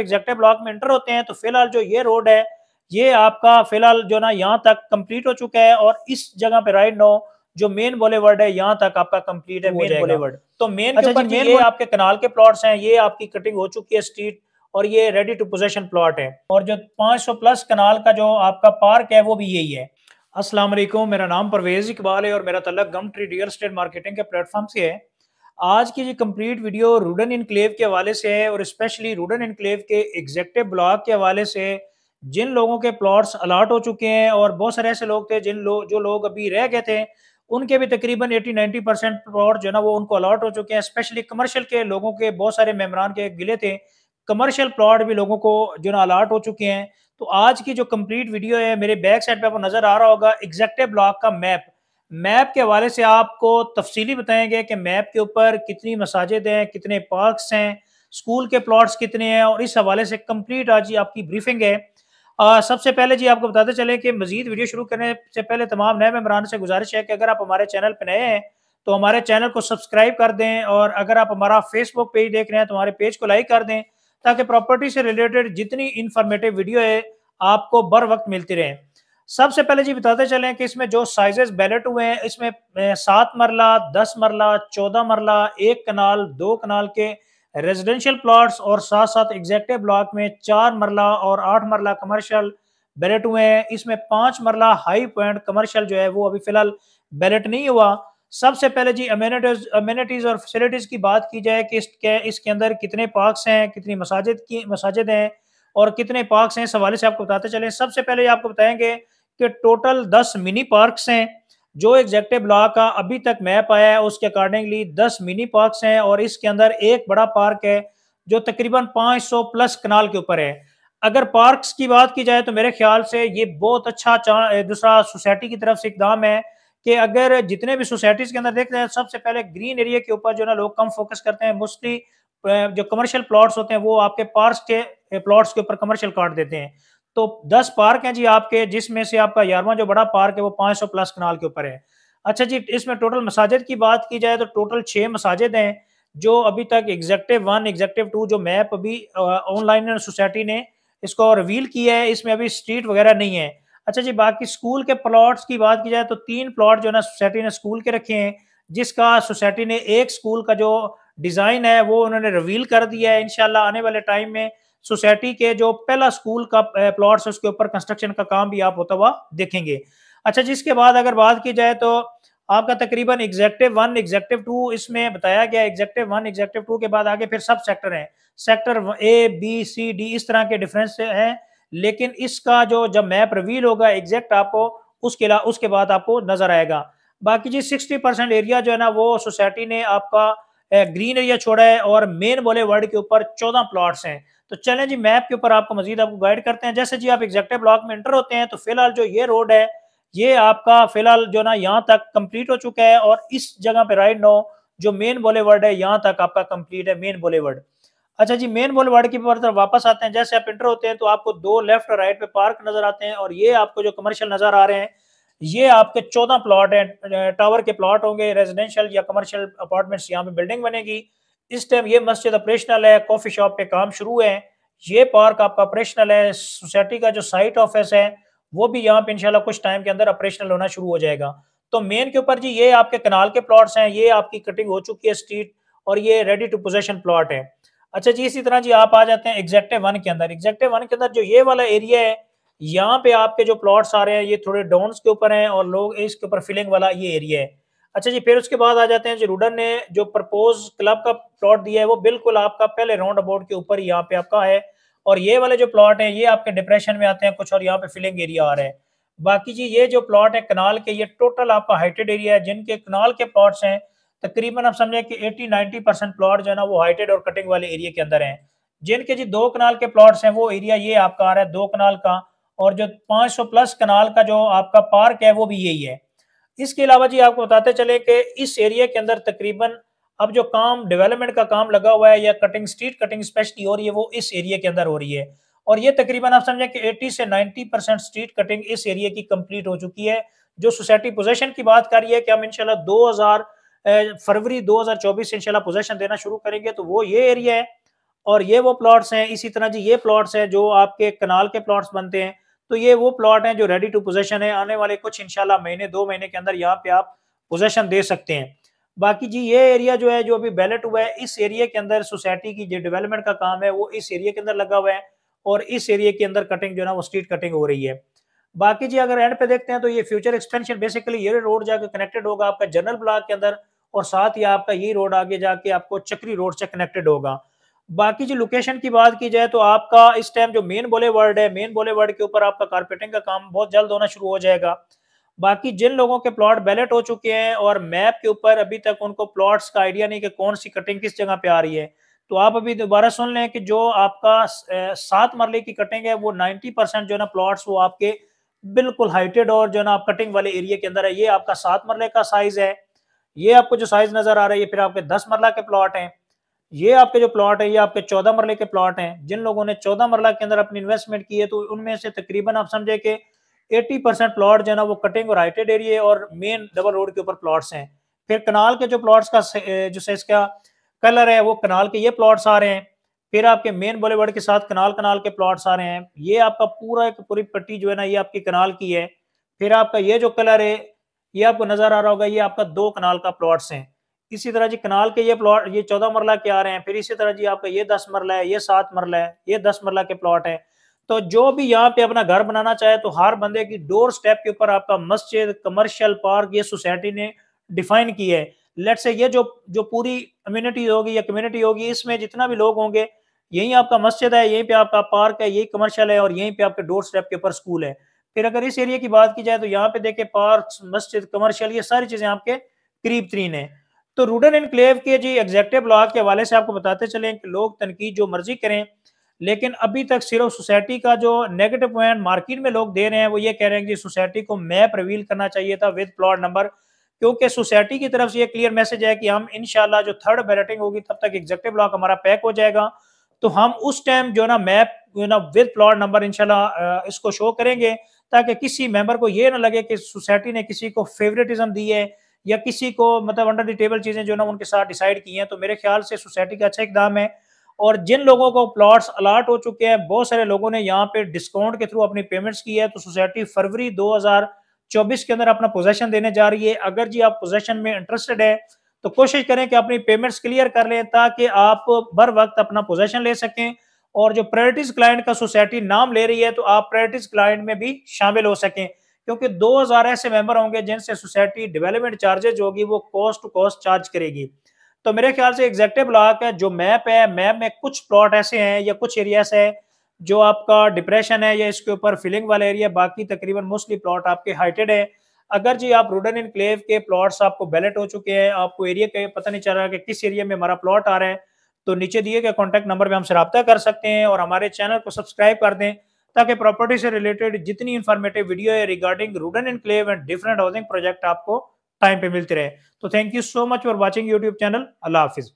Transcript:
executive block में enter होते हैं तो फिलहाल जो ये रोड है ये आपका फिलहाल जो ना यहाँ तक कंप्लीट हो चुका है और इस जगह पे राइट नो जो मेन बोले वर्ड है यहाँ तक आपका कंप्लीट है मेन बोले वर्ड तो मेन अच्छा मेन ये आपके कनाल के प्लॉट्स हैं ये आपकी कटिंग हो चुकी है स्ट्रीट और ये रेडी टू पोजेशन प्लॉट है और जो 500 प्लस कनाल का जो आपका पार्क है वो भी यही है असलम मेरा नाम परवेज इकबाल है और मेरा तलक गम ट्री रियल स्टेट मार्केटिंग के प्लेटफॉर्म से है आज की जो कंप्लीट वीडियो रूडन इनक्लेव के हवाले से है और स्पेशली रूडन इनक्लेव के एग्जेक्टिव ब्लॉक के हवाले से जिन लोगों के प्लॉट्स अलाट हो चुके हैं और बहुत सारे ऐसे लोग थे जिन लोग जो लोग अभी रह गए थे उनके भी तकरीबन 80 90 परसेंट प्लॉट जो है ना वो उनको अलाट हो चुके हैं स्पेशली कमर्शियल के लोगों के बहुत सारे मेम्बरान के गिले थे कमर्शियल प्लॉट भी लोगों को जो ना अलाट हो चुके हैं तो आज की जो कंप्लीट वीडियो है मेरे बैक साइड पे आपको नजर आ रहा होगा एग्जेक्टिव ब्लॉक का मैप मैप के हवाले से आपको तफसीली बताएंगे कि मैप के ऊपर कितनी मसाजिद हैं कितने पार्कस हैं स्कूल के प्लॉट्स कितने हैं और इस हवाले से कम्प्लीट आज ये आपकी ब्रीफिंग है आ, सबसे पहले जी आपको बताते चले कि मजीद वीडियो शुरू करने से पहले तमाम नए मेबरान से गुजारिश है कि अगर आप हमारे चैनल पर नए हैं तो हमारे चैनल को सब्सक्राइब कर दें और अगर आप हमारा फेसबुक पेज देख रहे हैं तो हमारे पेज को लाइक कर दें ताकि प्रॉपर्टी से रिलेटेड जितनी इन्फॉर्मेटिव वीडियो है आपको बर वक्त मिलती रहे सबसे पहले जी बताते चले कि इसमें जो साइजेस बैलेट हुए हैं इसमें सात मरला दस मरला चौदह मरला एक कनाल दो कनाल के रेजिडेंशियल प्लॉट्स और साथ साथ एग्जेक्टिव ब्लॉक में चार मरला और आठ मरला कमर्शियल बैलेट हुए हैं इसमें पांच मरला हाई पॉइंट कमर्शियल जो है वो अभी फिलहाल बैलेट नहीं हुआ सबसे पहले जी अम्यूनिटीज अम्यूनिटीज़ और फैसिलिटीज़ की बात की जाए कि इसके इसके अंदर कितने पार्कस हैं कितनी मसाजिद की मसाजिद हैं और कितने पार्कस हैं सवाले से आपको बताते चले सबसे पहले आपको बताएंगे कि टोटल दस मिनी पार्क्स हैं जो एग्जेक्टिव लॉ का अभी तक मैप आया है उसके अकॉर्डिंगली दस मिनी पार्क्स हैं और इसके अंदर एक बड़ा पार्क है जो तकरीबन 500 प्लस कनाल के ऊपर है अगर पार्क्स की बात की जाए तो मेरे ख्याल से ये बहुत अच्छा दूसरा सोसाइटी की तरफ से इकदाम है कि अगर जितने भी सोसाइटीज के अंदर देखते हैं सबसे पहले ग्रीन एरिया के ऊपर जो ना लोग कम फोकस करते हैं मोस्टली जो कमर्शियल प्लॉट्स होते हैं वो आपके पार्क के प्लॉट्स के ऊपर कमर्शियल काट देते हैं तो 10 पार्क हैं जी आपके जिसमें से आपका ग्यारहवा जो बड़ा पार्क है वो 500 प्लस कनाल के ऊपर है अच्छा जी इसमें टोटल मसाजिद की बात की जाए तो टोटल छह मसाजिद हैं जो अभी तक एग्जेक्टिव वन एग्जेक्टिव टू जो मैप अभी ऑनलाइन सोसाइटी ने इसको रिवील किया है इसमें अभी स्ट्रीट वगैरह नहीं है अच्छा जी बाकी स्कूल के प्लॉट्स की बात की जाए तो तीन प्लॉट जो है ना सोसाइटी ने स्कूल के रखे हैं जिसका सोसाइटी ने एक स्कूल का जो डिज़ाइन है वो उन्होंने रिवील कर दिया है इनशाला आने वाले टाइम में सोसाइटी के जो पहला स्कूल का प्लॉट है उसके ऊपर कंस्ट्रक्शन का काम भी आप होता हुआ देखेंगे अच्छा जिसके बाद अगर बात की जाए तो आपका तकरीबन एग्जेक्टिव वन एग्जेक्टिव टू इसमें बताया गया एग्जेक्टिव वन एग्जेक्टिव टू के बाद आगे फिर सब सेक्टर हैं sector A B C D इस तरह के डिफरेंस हैं लेकिन इसका जो जब मैप रिवील होगा एग्जैक्ट आपको उसके उसके बाद आपको नजर आएगा बाकी जी सिक्सटी परसेंट एरिया जो है ना वो सोसाइटी ने आपका ग्रीन एरिया छोड़ा है और मेन बोले वर्ड के ऊपर चौदह प्लॉट्स हैं तो चलें जी मैप के ऊपर आपको मजीद आपको गाइड करते हैं जैसे जी आप एग्जैक्टिव ब्लॉक में एंटर होते हैं तो फिलहाल जो ये रोड है ये आपका फिलहाल जो ना यहाँ तक कंप्लीट हो चुका है और इस जगह पे राइट नो जो मेन बोले वर्ड है यहाँ तक आपका कंप्लीट है मेन बोले वर्ड अच्छा जी मेन बोले वर्ड की तरफ वापस आते हैं जैसे आप इंटर होते हैं तो आपको दो लेफ्ट और राइट पे पार्क नजर आते हैं और ये आपको जो कमर्शियल नजर आ रहे हैं ये आपके चौदह प्लॉट हैं टावर के प्लॉट होंगे रेजिडेंशियल या कमर्शियल अपार्टमेंट्स यहाँ पे बिल्डिंग बनेगी इस टाइम ये मस्जिद ऑपरेशनल है कॉफी शॉप पे काम शुरू है ये पार्क आपका ऑपरेशनल है सोसाइटी का जो साइट ऑफिस है वो भी यहाँ पे इनशाला कुछ टाइम के अंदर ऑपरेशनल होना शुरू हो जाएगा तो मेन के ऊपर जी ये आपके कनाल के प्लॉट्स हैं ये आपकी कटिंग हो चुकी है स्ट्रीट और ये रेडी टू पोजेशन प्लॉट है अच्छा जी इसी तरह जी आप आ जाते हैं एग्जैक्टिव वन के अंदर एग्जैक्टिव वन के अंदर जो ये वाला एरिया है यहाँ पे आपके जो प्लॉट्स आ रहे हैं ये थोड़े डोन्स के ऊपर हैं और लोग इसके ऊपर फिलिंग वाला ये एरिया है अच्छा जी फिर उसके बाद आ जाते हैं जो रूडन ने जो प्रपोज क्लब का प्लॉट दिया है वो बिल्कुल आपका पहले राउंड अबाउट के ऊपर यहाँ पे आपका है और ये वाले जो प्लॉट है ये आपके डिप्रेशन में आते हैं कुछ और यहाँ पे फिलिंग एरिया आ रहे हैं बाकी जी ये जो प्लॉट है कनाल के ये टोटल आपका हाइटेड एरिया है जिनके कनाल के प्लॉट्स हैं तकरीबन आप समझें कि 80-90 परसेंट प्लॉट जो है ना वो हाइटेड और कटिंग वाले एरिया के अंदर हैं जिनके जी दो कनाल के प्लॉट्स हैं वो एरिया ये आपका आ रहा है दो कनाल का और जो 500 प्लस कनाल का जो आपका पार्क है वो भी यही है इसके अलावा जी आपको बताते चले कि इस एरिया के अंदर तकरीबन अब जो काम डेवलपमेंट का काम लगा हुआ है या कटिंग स्ट्रीट कटिंग स्पेशली हो रही है वो इस एरिया के अंदर हो रही है और ये तकरीबन आप समझें कि 80 से 90 परसेंट स्ट्रीट कटिंग इस एरिया की कंप्लीट हो चुकी है जो सोसाइटी पोजेशन की बात कर रही है कि हम इनशाला दो फरवरी 2024 से इनशाला पोजेशन देना शुरू करेंगे तो वो ये एरिया है और ये वो प्लॉट्स हैं इसी तरह जी ये प्लॉट्स हैं जो आपके कनाल के प्लॉट्स बनते हैं तो ये वो प्लॉट है जो रेडी टू पोजेशन है आने वाले कुछ इनशाला महीने दो महीने के अंदर यहाँ पे आप पोजेशन दे सकते हैं बाकी जी ये एरिया जो है जो अभी बैलेट हुआ है इस एरिया के अंदर सोसाइटी की जो डेवलपमेंट का काम है वो इस एरिया के अंदर लगा हुआ है और इस एरिया के अंदर कटिंग जो है ना वो स्ट्रीट कटिंग हो रही है बाकी जी अगर एंड पे देखते हैं तो ये फ्यूचर एक्सटेंशन बेसिकली ये रोड जाकर कनेक्टेड होगा आपका जनरल ब्लॉक के अंदर और साथ ही आपका ये रोड आगे जाके आपको चक्री रोड से कनेक्टेड होगा बाकी जो लोकेशन की बात की जाए तो आपका इस टाइम जो मेन बोले वर्ड है मेन बोले वर्ड के ऊपर आपका कारपेटिंग का काम बहुत जल्द होना शुरू हो जाएगा बाकी जिन लोगों के प्लॉट बैलेट हो चुके हैं और मैप के ऊपर अभी तक उनको प्लॉट्स का आइडिया नहीं कि कौन सी कटिंग किस जगह पे आ रही है तो आप अभी दोबारा सुन लें कि जो आपका सात मरले की कटिंग है वो नाइनटी परसेंट जो है ना प्लॉट्स वो आपके बिल्कुल हाइटेड और जो है ना आप कटिंग वाले एरिया के अंदर है ये आपका सात मरले का साइज है ये आपको जो साइज नजर आ रहा है ये फिर आपके दस मरला के प्लॉट हैं ये आपके जो प्लॉट है ये आपके चौदह मरले के प्लॉट हैं जिन लोगों ने चौदह मरला के अंदर अपनी इन्वेस्टमेंट की है तो उनमें से तकरीबन आप समझे कि 80 परसेंट प्लॉट जो है ना वो कटिंग और हाइटेड एरिए और मेन डबल रोड के ऊपर प्लॉट्स हैं फिर कनाल के जो प्लॉट्स का जो से इसका कलर है वो कनाल के ये प्लॉट्स आ रहे हैं फिर आपके मेन बॉलीवुड के साथ कनाल कनाल के प्लॉट्स आ रहे हैं ये आपका पूरा एक पूरी पट्टी जो है ना ये आपकी कनाल की है फिर आपका ये जो कलर है ये आपको नजर आ रहा होगा ये आपका दो कनाल का प्लॉट्स है इसी तरह जी कनाल के ये प्लॉट ये चौदह मरला के आ रहे हैं फिर इसी तरह जी आपका ये दस मरला है ये सात मरला है ये दस मरला के प्लॉट है तो जो भी यहाँ पे अपना घर बनाना चाहे तो हर बंदे की डोर स्टेप के ऊपर आपका मस्जिद कमर्शियल पार्क ये सोसाइटी ने डिफाइन की है लेट से ये जो जो पूरी कम्युनिटी होगी या कम्युनिटी होगी इसमें जितना भी लोग होंगे यही आपका मस्जिद है यहीं पे आपका पार्क है यही कमर्शियल है और यहीं पे आपके डोर स्टेप के ऊपर स्कूल है फिर अगर इस एरिया की बात की जाए तो यहाँ पे देखे पार्क मस्जिद कमर्शियल ये सारी चीजें आपके करीब तरीन है तो रूडन इनक्लेव के जी एग्जेक्टिव ब्लॉक के हवाले से आपको बताते चले कि लोग तनकीद जो मर्जी करें लेकिन अभी तक सिर्फ सोसाइटी का जो नेगेटिव पॉइंट मार्केट में लोग दे रहे हैं वो ये कह रहे हैं कि सोसाइटी को मैप रिवील करना चाहिए था विद प्लॉट नंबर क्योंकि सोसाइटी की तरफ से ये क्लियर मैसेज है कि हम इनशाला जो थर्ड बैलेटिंग होगी तब तक एग्जेक्टिव ब्लॉक हमारा पैक हो जाएगा तो हम उस टाइम जो ना मैप जो ना विद प्लॉट नंबर इनशाला इसको शो करेंगे ताकि किसी मेंबर को ये ना लगे कि सोसाइटी ने किसी को फेवरेटिज्म दी है या किसी को मतलब अंडर द टेबल चीज़ें जो ना उनके साथ डिसाइड की हैं तो मेरे ख्याल से सोसाइटी का अच्छा इकदाम है और जिन लोगों को प्लॉट्स अलाट हो चुके हैं बहुत सारे लोगों ने यहाँ पे डिस्काउंट के थ्रू अपनी पेमेंट्स की है तो सोसाइटी फरवरी 2024 के अंदर अपना पोजेशन देने जा रही है अगर जी आप पोजेशन में इंटरेस्टेड है तो कोशिश करें कि अपनी पेमेंट्स क्लियर कर लें ताकि आप बर वक्त अपना पोजेशन ले सकें और जो प्रायोरिटीज क्लाइंट का सोसाइटी नाम ले रही है तो आप प्रायोरिटीज क्लाइंट में भी शामिल हो सकें क्योंकि 2000 ऐसे मेंबर होंगे जिनसे सोसाइटी डेवलपमेंट चार्जेज होगी वो कॉस्ट टू कॉस्ट चार्ज करेगी तो मेरे ख्याल से एग्जेक्टिव ब्लॉक है जो मैप है मैप में कुछ प्लॉट ऐसे हैं या कुछ एरिया है जो आपका डिप्रेशन है या इसके ऊपर फिलिंग वाला एरिया बाकी तकरीबन मोस्टली प्लॉट आपके हाइटेड है अगर जी आप रूडन इन क्लेव के प्लॉट्स आपको बैलेट हो चुके हैं आपको एरिया का पता नहीं चल रहा कि किस एरिया में हमारा प्लॉट आ रहा है तो नीचे दिए गए कॉन्टैक्ट नंबर पर हमसे रहा कर सकते हैं और हमारे चैनल को सब्सक्राइब कर दें ताकि प्रॉपर्टी से रिलेटेड जितनी इन्फॉर्मेटिव वीडियो है regarding Rudn enclave and different housing project आपको टाइम पे मिलते रहे तो thank you so much for watching YouTube channel अल्लाह हाफिज़